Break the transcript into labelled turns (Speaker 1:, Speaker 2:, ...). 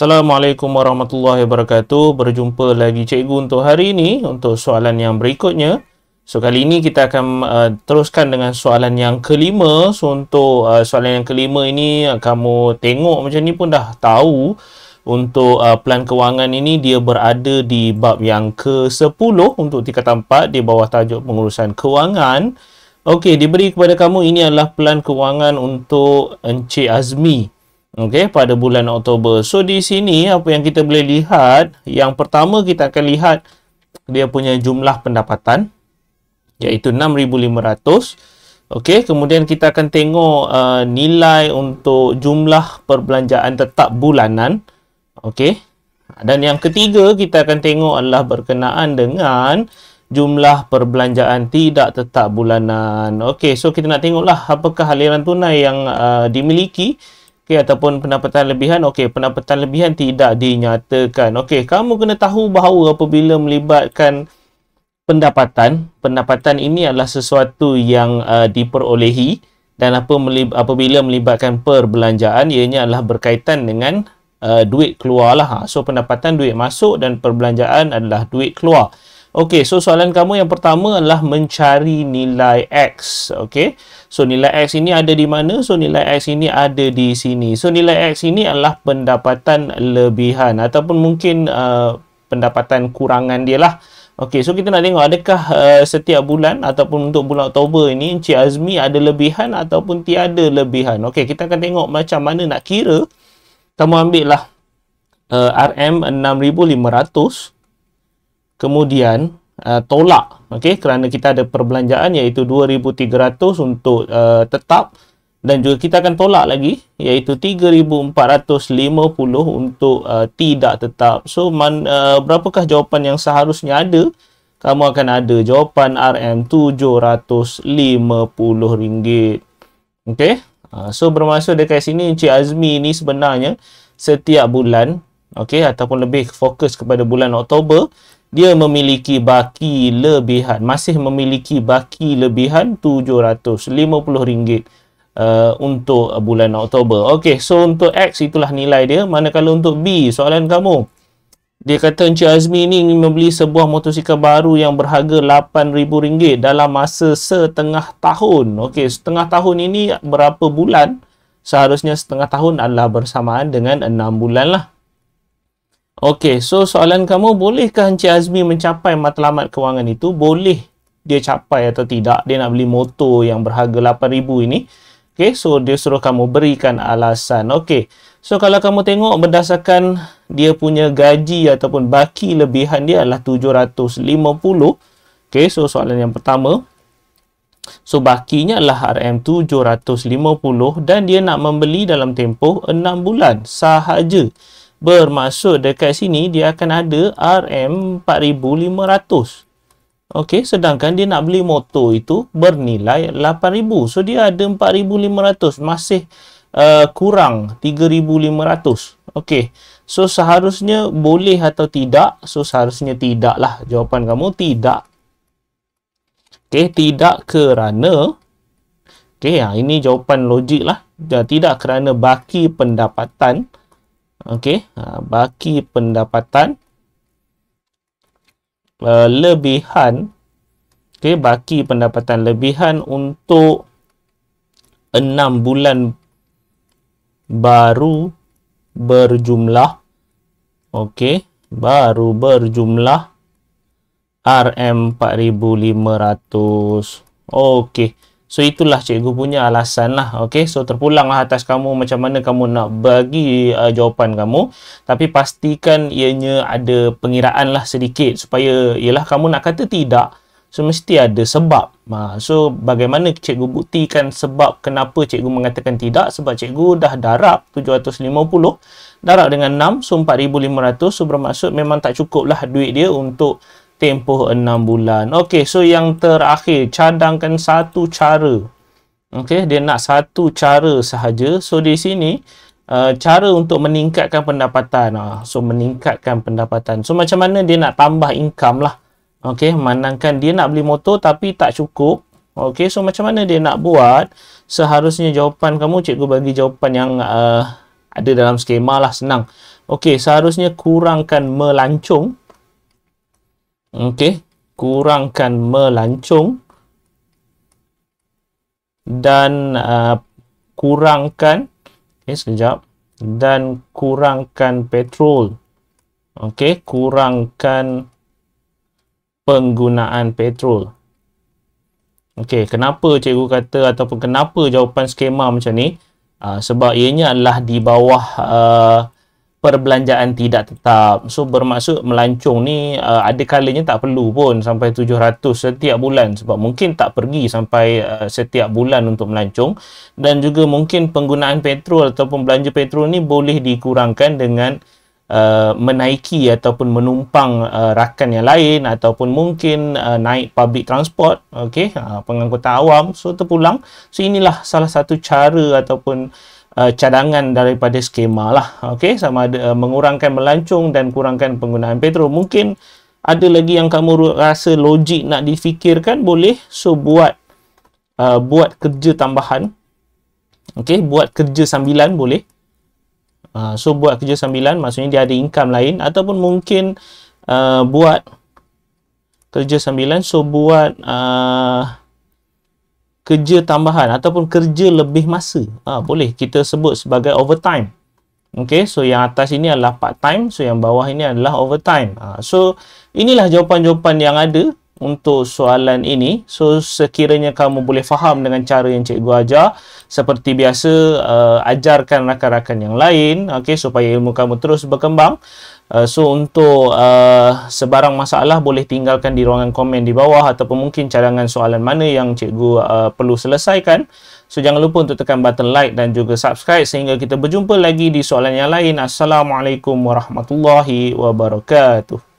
Speaker 1: Assalamualaikum warahmatullahi wabarakatuh. Berjumpa lagi cikgu untuk hari ini untuk soalan yang berikutnya. So kali ini kita akan uh, teruskan dengan soalan yang kelima. So untuk uh, soalan yang kelima ini uh, kamu tengok macam ni pun dah tahu untuk uh, pelan kewangan ini dia berada di bab yang ke-10 untuk tingkatan 4 di bawah tajuk pengurusan kewangan. Okey, diberi kepada kamu ini adalah pelan kewangan untuk Encik Azmi okey pada bulan Oktober. So di sini apa yang kita boleh lihat, yang pertama kita akan lihat dia punya jumlah pendapatan iaitu 6500. Okey, kemudian kita akan tengok uh, nilai untuk jumlah perbelanjaan tetap bulanan. Okey. Dan yang ketiga kita akan tengok adalah berkenaan dengan jumlah perbelanjaan tidak tetap bulanan. Okey, so kita nak tengoklah apakah aliran tunai yang uh, dimiliki Okey ataupun pendapatan lebihan. Okey, pendapatan lebihan tidak dinyatakan. Okey, kamu kena tahu bahawa apabila melibatkan pendapatan, pendapatan ini adalah sesuatu yang uh, diperolehi dan apa melib apabila melibatkan perbelanjaan ianya adalah berkaitan dengan uh, duit keluarlah. Ha. So pendapatan duit masuk dan perbelanjaan adalah duit keluar. Okey, so soalan kamu yang pertama adalah mencari nilai X. Okey, so nilai X ini ada di mana? So nilai X ini ada di sini. So nilai X ini adalah pendapatan lebihan ataupun mungkin uh, pendapatan kurangan dia lah. Okey, so kita nak tengok adakah uh, setiap bulan ataupun untuk bulan Oktober ini Encik Azmi ada lebihan ataupun tiada lebihan. Okey, kita akan tengok macam mana nak kira. Kamu ambillah uh, RM6,500. Okey kemudian uh, tolak okey kerana kita ada perbelanjaan iaitu 2300 untuk uh, tetap dan juga kita akan tolak lagi iaitu 3450 untuk uh, tidak tetap so man, uh, berapakah jawapan yang seharusnya ada kamu akan ada jawapan RM750 okey uh, So bermaksud dekat sini Encik Azmi ni sebenarnya setiap bulan okay, ataupun lebih fokus kepada bulan Oktober dia memiliki baki lebihan masih memiliki baki lebihan 750 ringgit uh, untuk bulan Oktober. Okey, so untuk X itulah nilai dia. Manakala untuk B, soalan kamu. Dia kata Encik Azmi ni membeli sebuah motosikal baru yang berharga RM8,000 dalam masa setengah tahun. Okey, setengah tahun ini berapa bulan? Seharusnya setengah tahun adalah bersamaan dengan 6 bulan lah. Okey, so soalan kamu, bolehkah Encik Azmi mencapai matlamat kewangan itu? Boleh dia capai atau tidak? Dia nak beli motor yang berharga RM8,000 ini. Okey, so dia suruh kamu berikan alasan. Okey, so kalau kamu tengok berdasarkan dia punya gaji ataupun baki lebihan dia adalah RM750. Okey, so soalan yang pertama. So, bakinya adalah RM750 dan dia nak membeli dalam tempoh 6 bulan sahaja. Bermaksud dekat sini dia akan ada RM4,500. Okey, sedangkan dia nak beli motor itu bernilai RM8,000. So, dia ada RM4,500. Masih uh, kurang RM3,500. Okey, so seharusnya boleh atau tidak? So, seharusnya tidaklah. Jawapan kamu tidak. Okey, tidak kerana... Okey, ha, ini jawapan logik lah. Tidak kerana baki pendapatan... Okey, ha, baki pendapatan uh, lebihan okey, baki pendapatan lebihan untuk 6 bulan baru berjumlah okey, baru berjumlah RM4500. Okey. So itulah cikgu punya alasan lah. Okay. So terpulang lah atas kamu macam mana kamu nak bagi uh, jawapan kamu. Tapi pastikan ianya ada pengiraan lah sedikit. Supaya ialah kamu nak kata tidak. So mesti ada sebab. Ha, so bagaimana cikgu buktikan sebab kenapa cikgu mengatakan tidak. Sebab cikgu dah darab 750. Darab dengan 6. So 4,500. So bermaksud memang tak cukup lah duit dia untuk tempoh enam bulan. Okey, so yang terakhir cadangkan satu cara. Okey, dia nak satu cara sahaja. So di sini Uh, cara untuk meningkatkan pendapatan uh. so meningkatkan pendapatan so macam mana dia nak tambah income lah okey manangkan dia nak beli motor tapi tak cukup okey so macam mana dia nak buat seharusnya jawapan kamu cikgu bagi jawapan yang uh, ada dalam skema lah senang okey seharusnya kurangkan melancung Okey, kurangkan melancung dan uh, kurangkan okey sekejap dan kurangkan petrol. Okey, kurangkan penggunaan petrol. Okey, kenapa cikgu kata ataupun kenapa jawapan skema macam ni? Uh, sebab ianya adalah di bawah uh, perbelanjaan tidak tetap. So bermaksud melancong ni uh, ada kalanya tak perlu pun sampai 700 setiap bulan sebab mungkin tak pergi sampai uh, setiap bulan untuk melancong dan juga mungkin penggunaan petrol ataupun belanja petrol ni boleh dikurangkan dengan uh, menaiki ataupun menumpang uh, rakan yang lain ataupun mungkin uh, naik public transport, okay, uh, pengangkutan awam so terpulang. So inilah salah satu cara ataupun uh, cadangan daripada skema lah. Okey, sama ada uh, mengurangkan melancung dan kurangkan penggunaan petrol. Mungkin ada lagi yang kamu rasa logik nak difikirkan, boleh. So, buat uh, buat kerja tambahan. Okey, buat kerja sambilan boleh. Uh, so, buat kerja sambilan maksudnya dia ada income lain. Ataupun mungkin uh, buat kerja sambilan. So, buat... Uh, kerja tambahan ataupun kerja lebih masa. Ha, boleh kita sebut sebagai overtime. Okay, so yang atas ini adalah part time, so yang bawah ini adalah overtime. Ha, so inilah jawapan-jawapan yang ada untuk soalan ini. So sekiranya kamu boleh faham dengan cara yang cikgu ajar, seperti biasa uh, ajarkan rakan-rakan yang lain, okay, supaya ilmu kamu terus berkembang. Uh, so untuk uh, sebarang masalah boleh tinggalkan di ruangan komen di bawah ataupun mungkin cadangan soalan mana yang cikgu uh, perlu selesaikan. So jangan lupa untuk tekan button like dan juga subscribe sehingga kita berjumpa lagi di soalan yang lain. Assalamualaikum warahmatullahi wabarakatuh.